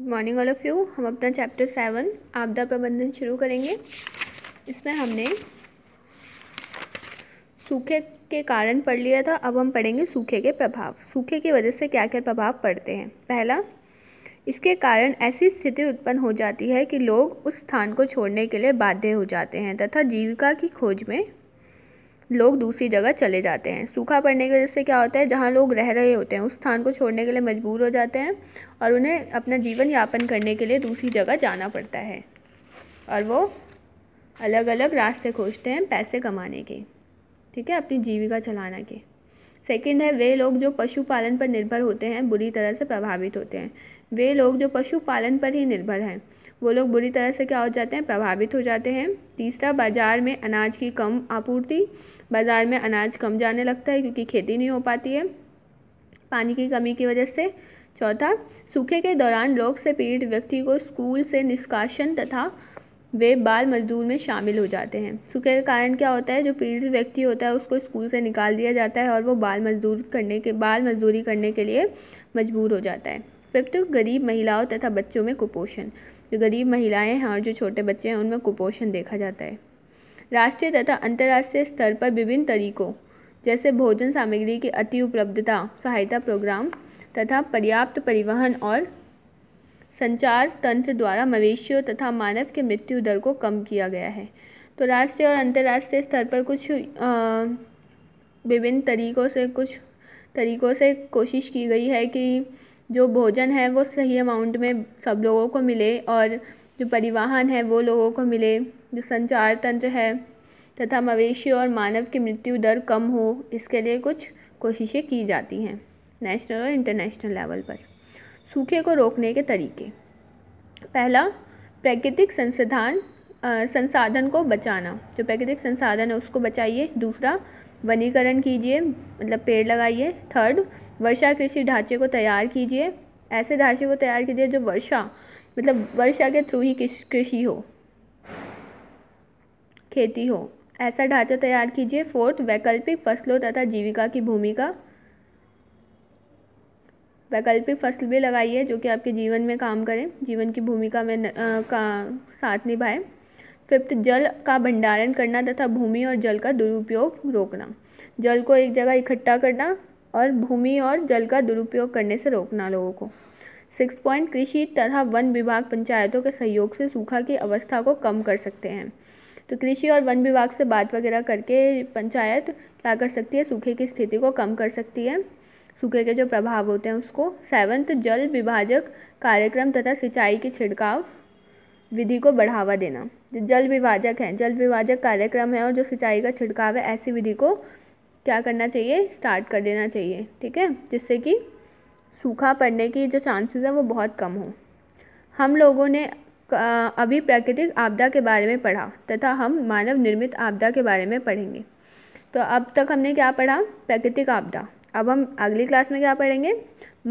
good morning all of you हम अपना chapter seven आपदा प्रबंधन शुरू करेंगे इसमें हमने सूखे के कारण पढ़ लिया था अब हम पढ़ेंगे सूखे के प्रभाव सूखे की वजह से क्या क्या प्रभाव पड़ते हैं पहला इसके कारण ऐसी स्थिति उत्पन्न हो जाती है कि लोग उस स्थान को छोड़ने के लिए बाध्य हो जाते हैं तथा जीविका की खोज में लोग दूसरी जगह चले जाते हैं सूखा पड़ने की वजह से क्या होता है जहाँ लोग रह रहे होते हैं उस स्थान को छोड़ने के लिए मजबूर हो जाते हैं और उन्हें अपना जीवन यापन करने के लिए दूसरी जगह जाना पड़ता है और वो अलग अलग रास्ते खोजते हैं पैसे कमाने के ठीक है अपनी जीविका चलाना के सेकंड है वे लोग जो पशुपालन पर निर्भर होते हैं बुरी तरह से प्रभावित होते हैं वे लोग जो पशुपालन पर ही निर्भर हैं वो लोग बुरी तरह से क्या हो जाते हैं प्रभावित हो जाते हैं तीसरा बाज़ार में अनाज की कम आपूर्ति बाज़ार में अनाज कम जाने लगता है क्योंकि खेती नहीं हो पाती है पानी की कमी की वजह से चौथा सूखे के दौरान रोग से पीड़ित व्यक्ति को स्कूल से निष्कासन तथा वे बाल मजदूर में शामिल हो जाते हैं सूखे के कारण क्या होता है जो पीड़ित व्यक्ति होता है उसको स्कूल से निकाल दिया जाता है और वो बाल मजदूर करने के बाल मजदूरी करने के लिए मजबूर हो जाता है फिफ्थ गरीब महिलाओं तथा बच्चों में कुपोषण जो गरीब महिलाएं हैं और जो छोटे बच्चे हैं उनमें कुपोषण देखा जाता है राष्ट्रीय तथा अंतर्राष्ट्रीय स्तर पर विभिन्न तरीकों जैसे भोजन सामग्री की अति उपलब्धता सहायता प्रोग्राम तथा पर्याप्त परिवहन और संचार तंत्र द्वारा मवेशियों तथा मानव के मृत्यु दर को कम किया गया है तो राष्ट्रीय और अंतर्राष्ट्रीय स्तर पर कुछ विभिन्न तरीक़ों से कुछ तरीक़ों से कोशिश की गई है कि जो भोजन है वो सही अमाउंट में सब लोगों को मिले और जो परिवहन है वो लोगों को मिले जो संचार तंत्र है तथा मवेशी और मानव की मृत्यु दर कम हो इसके लिए कुछ कोशिशें की जाती हैं नेशनल और इंटरनेशनल लेवल पर सूखे को रोकने के तरीके पहला प्राकृतिक संसाधन संसाधन को बचाना जो प्राकृतिक संसाधन है उसको बचाइए दूसरा वनीकरण कीजिए मतलब पेड़ लगाइए थर्ड वर्षा कृषि ढांचे को तैयार कीजिए ऐसे ढांचे को तैयार कीजिए जो वर्षा मतलब वर्षा के थ्रू ही कृषि हो खेती हो ऐसा ढांचा तैयार कीजिए फोर्थ वैकल्पिक फसलों तथा जीविका की भूमिका वैकल्पिक फसल भी लगाइए जो कि आपके जीवन में काम करें जीवन की भूमिका में न, आ, का साथ निभाए फिफ्थ जल का भंडारण करना तथा भूमि और जल का दुरुपयोग रोकना जल को एक जगह इकट्ठा करना और भूमि और जल का दुरुपयोग करने से रोकना लोगों को सिक्स पॉइंट कृषि तथा वन विभाग पंचायतों के सहयोग से सूखा की अवस्था को कम कर सकते हैं तो कृषि और वन विभाग से बात वगैरह करके पंचायत क्या कर सकती है सूखे की स्थिति को कम कर सकती है सूखे के जो प्रभाव होते हैं उसको सेवन्थ जल विभाजक कार्यक्रम तथा सिंचाई की छिड़काव विधि को बढ़ावा देना जो जल विभाजक है जल विभाजक कार्यक्रम है और जो सिंचाई का छिड़काव है ऐसी विधि को क्या करना चाहिए स्टार्ट कर देना चाहिए ठीक है जिससे कि सूखा पड़ने की जो चांसेस है वो बहुत कम हो हम लोगों ने अभी प्राकृतिक आपदा के बारे में पढ़ा तथा हम मानव निर्मित आपदा के बारे में पढ़ेंगे तो अब तक हमने क्या पढ़ा प्राकृतिक आपदा अब हम अगली क्लास में क्या पढ़ेंगे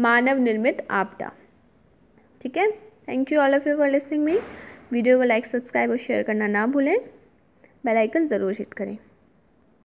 मानव निर्मित आपदा ठीक है thank you all of you for listening me video को लाइक सब्सक्राइब और शेयर करना ना भूलें बेल आइकन ज़रूर हिट करें